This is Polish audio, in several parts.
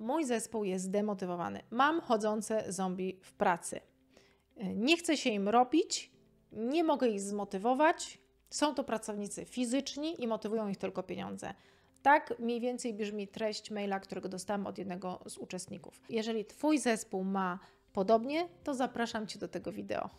Mój zespół jest zdemotywowany. Mam chodzące zombie w pracy. E, nie chcę się im robić, nie mogę ich zmotywować. Są to pracownicy fizyczni i motywują ich tylko pieniądze. Tak mniej więcej brzmi treść maila, którego dostałam od jednego z uczestników. Jeżeli Twój zespół ma podobnie, to zapraszam Cię do tego wideo.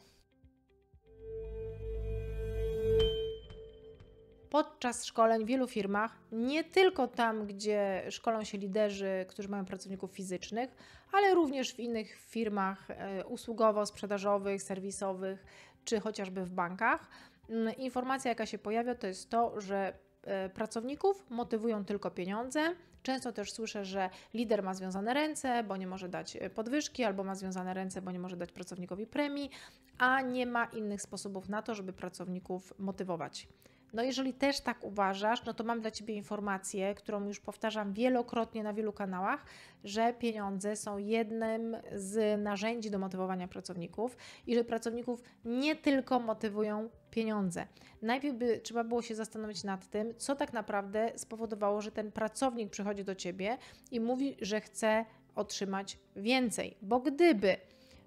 podczas szkoleń w wielu firmach, nie tylko tam, gdzie szkolą się liderzy, którzy mają pracowników fizycznych, ale również w innych firmach e, usługowo-sprzedażowych, serwisowych czy chociażby w bankach, mm, informacja, jaka się pojawia, to jest to, że e, pracowników motywują tylko pieniądze. Często też słyszę, że lider ma związane ręce, bo nie może dać e, podwyżki, albo ma związane ręce, bo nie może dać pracownikowi premii, a nie ma innych sposobów na to, żeby pracowników motywować. No jeżeli też tak uważasz, no to mam dla Ciebie informację, którą już powtarzam wielokrotnie na wielu kanałach, że pieniądze są jednym z narzędzi do motywowania pracowników i że pracowników nie tylko motywują pieniądze. Najpierw by trzeba było się zastanowić nad tym, co tak naprawdę spowodowało, że ten pracownik przychodzi do Ciebie i mówi, że chce otrzymać więcej. Bo gdyby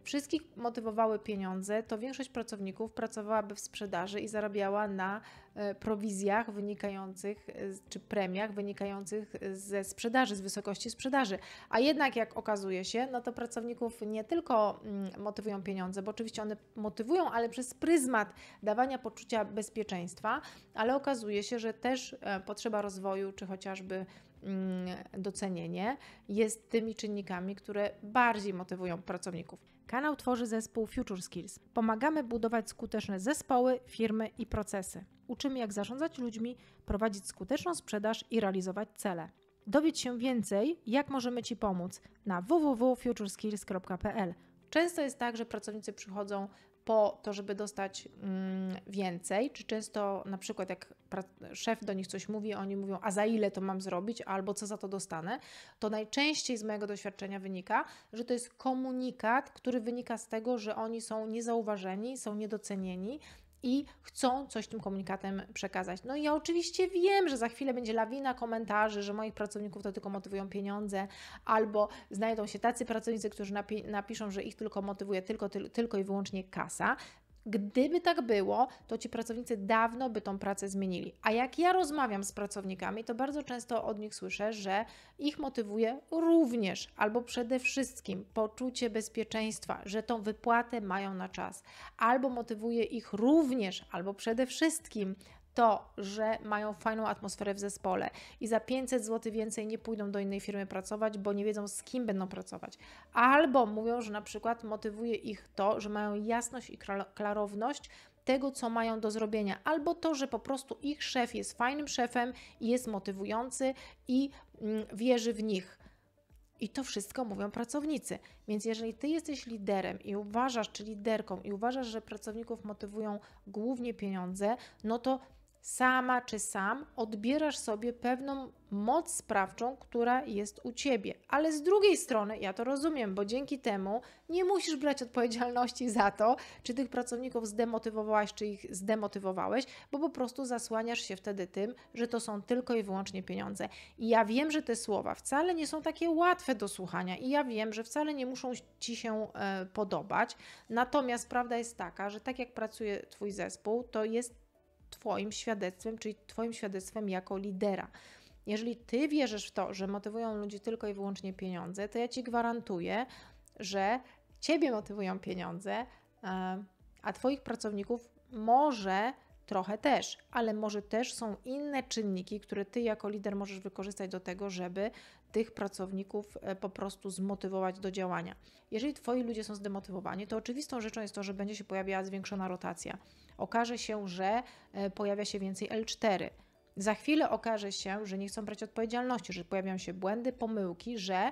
wszystkich motywowały pieniądze, to większość pracowników pracowałaby w sprzedaży i zarabiała na e, prowizjach wynikających e, czy premiach wynikających ze sprzedaży, z wysokości sprzedaży. A jednak, jak okazuje się, no to pracowników nie tylko mm, motywują pieniądze, bo oczywiście one motywują, ale przez pryzmat dawania poczucia bezpieczeństwa, ale okazuje się, że też e, potrzeba rozwoju, czy chociażby mm, docenienie jest tymi czynnikami, które bardziej motywują pracowników. Kanał tworzy zespół Future Skills. Pomagamy budować skuteczne zespoły, firmy i procesy. Uczymy, jak zarządzać ludźmi, prowadzić skuteczną sprzedaż i realizować cele. Dowiedz się więcej, jak możemy Ci pomóc na www.futureskills.pl. Często jest tak, że pracownicy przychodzą po to, żeby dostać mm, więcej, czy często na przykład jak szef do nich coś mówi, oni mówią, a za ile to mam zrobić, albo co za to dostanę, to najczęściej z mojego doświadczenia wynika, że to jest komunikat, który wynika z tego, że oni są niezauważeni, są niedocenieni, i chcą coś tym komunikatem przekazać. No i ja oczywiście wiem, że za chwilę będzie lawina komentarzy, że moich pracowników to tylko motywują pieniądze, albo znajdą się tacy pracownicy, którzy napi napiszą, że ich tylko motywuje tylko, ty tylko i wyłącznie kasa. Gdyby tak było, to ci pracownicy dawno by tą pracę zmienili. A jak ja rozmawiam z pracownikami, to bardzo często od nich słyszę, że ich motywuje również albo przede wszystkim poczucie bezpieczeństwa, że tą wypłatę mają na czas, albo motywuje ich również albo przede wszystkim to, że mają fajną atmosferę w zespole i za 500 zł więcej nie pójdą do innej firmy pracować, bo nie wiedzą z kim będą pracować. Albo mówią, że na przykład motywuje ich to, że mają jasność i klarowność tego, co mają do zrobienia, albo to, że po prostu ich szef jest fajnym szefem, jest motywujący i mm, wierzy w nich. I to wszystko mówią pracownicy. Więc jeżeli ty jesteś liderem i uważasz, czy liderką, i uważasz, że pracowników motywują głównie pieniądze, no to sama czy sam odbierasz sobie pewną moc sprawczą, która jest u ciebie. Ale z drugiej strony, ja to rozumiem, bo dzięki temu nie musisz brać odpowiedzialności za to, czy tych pracowników zdemotywowałaś, czy ich zdemotywowałeś, bo po prostu zasłaniasz się wtedy tym, że to są tylko i wyłącznie pieniądze. I ja wiem, że te słowa wcale nie są takie łatwe do słuchania, i ja wiem, że wcale nie muszą ci się e, podobać. Natomiast prawda jest taka, że tak jak pracuje twój zespół, to jest Twoim świadectwem, czyli Twoim świadectwem jako lidera. Jeżeli Ty wierzysz w to, że motywują ludzi tylko i wyłącznie pieniądze, to ja Ci gwarantuję, że Ciebie motywują pieniądze, a Twoich pracowników może Trochę też, ale może też są inne czynniki, które ty jako lider możesz wykorzystać do tego, żeby tych pracowników e, po prostu zmotywować do działania. Jeżeli twoi ludzie są zdemotywowani, to oczywistą rzeczą jest to, że będzie się pojawiała zwiększona rotacja. Okaże się, że e, pojawia się więcej L4. Za chwilę okaże się, że nie chcą brać odpowiedzialności, że pojawiają się błędy, pomyłki, że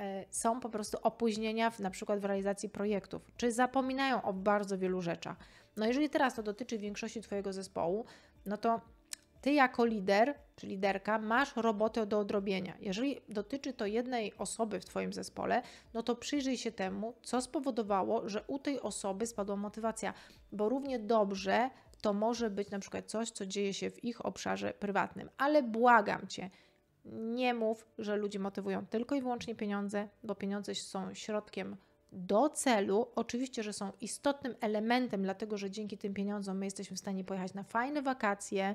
E, są po prostu opóźnienia w, na przykład w realizacji projektów, czy zapominają o bardzo wielu rzeczach. No jeżeli teraz to dotyczy większości Twojego zespołu, no to Ty jako lider czy liderka masz robotę do odrobienia. Jeżeli dotyczy to jednej osoby w Twoim zespole, no to przyjrzyj się temu, co spowodowało, że u tej osoby spadła motywacja, bo równie dobrze to może być na przykład coś, co dzieje się w ich obszarze prywatnym. Ale błagam Cię, nie mów, że ludzi motywują tylko i wyłącznie pieniądze, bo pieniądze są środkiem do celu. Oczywiście, że są istotnym elementem, dlatego że dzięki tym pieniądzom my jesteśmy w stanie pojechać na fajne wakacje,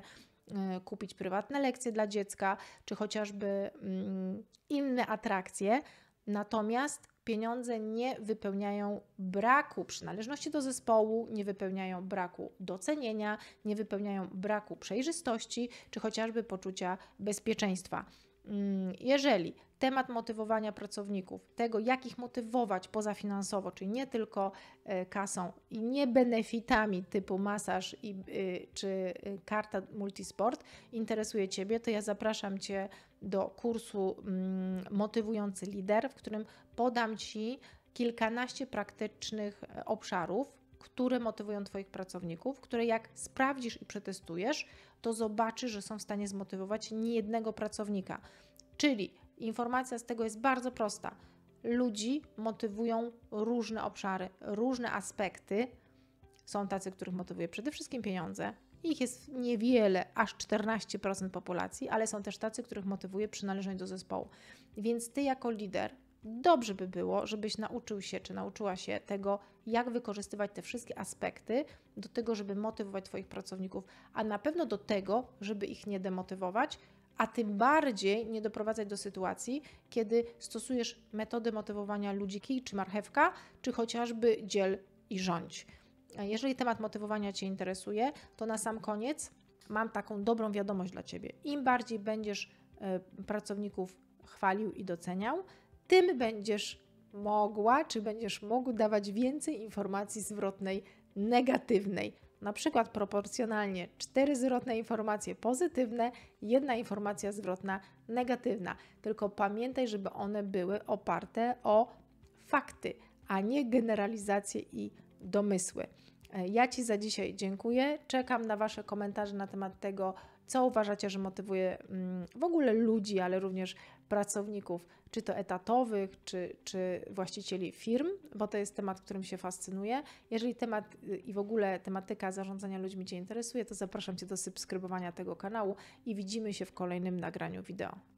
y, kupić prywatne lekcje dla dziecka, czy chociażby mm, inne atrakcje. Natomiast pieniądze nie wypełniają braku przynależności do zespołu, nie wypełniają braku docenienia, nie wypełniają braku przejrzystości czy chociażby poczucia bezpieczeństwa. Mm, jeżeli temat motywowania pracowników, tego jak ich motywować pozafinansowo, czyli nie tylko e, kasą i nie benefitami typu masaż i, y, czy y, karta multisport interesuje Ciebie, to ja zapraszam Cię do kursu mm, Motywujący Lider, w którym podam Ci kilkanaście praktycznych e, obszarów, które motywują Twoich pracowników, które jak sprawdzisz i przetestujesz, to zobaczysz, że są w stanie zmotywować niejednego pracownika. Czyli informacja z tego jest bardzo prosta. Ludzi motywują różne obszary, różne aspekty. Są tacy, których motywuje przede wszystkim pieniądze, ich jest niewiele, aż 14% populacji, ale są też tacy, których motywuje przynależność do zespołu. Więc ty jako lider dobrze by było, żebyś nauczył się czy nauczyła się tego, jak wykorzystywać te wszystkie aspekty do tego, żeby motywować Twoich pracowników, a na pewno do tego, żeby ich nie demotywować, a tym bardziej nie doprowadzać do sytuacji, kiedy stosujesz metody motywowania ludzi, kij czy marchewka, czy chociażby dziel i rządź. Jeżeli temat motywowania Cię interesuje, to na sam koniec mam taką dobrą wiadomość dla Ciebie. Im bardziej będziesz e, pracowników chwalił i doceniał, tym będziesz mogła, czy będziesz mógł dawać więcej informacji zwrotnej negatywnej. Na przykład proporcjonalnie cztery zwrotne informacje pozytywne, jedna informacja zwrotna negatywna. Tylko pamiętaj, żeby one były oparte o fakty, a nie generalizacje i domysły. E, ja Ci za dzisiaj dziękuję. Czekam na Wasze komentarze na temat tego, co uważacie, że motywuje mm, w ogóle ludzi, ale również pracowników, czy to etatowych, czy, czy właścicieli firm, bo to jest temat, którym się fascynuje. Jeżeli temat y, i w ogóle tematyka zarządzania ludźmi Cię interesuje, to zapraszam Cię do subskrybowania tego kanału i widzimy się w kolejnym nagraniu wideo.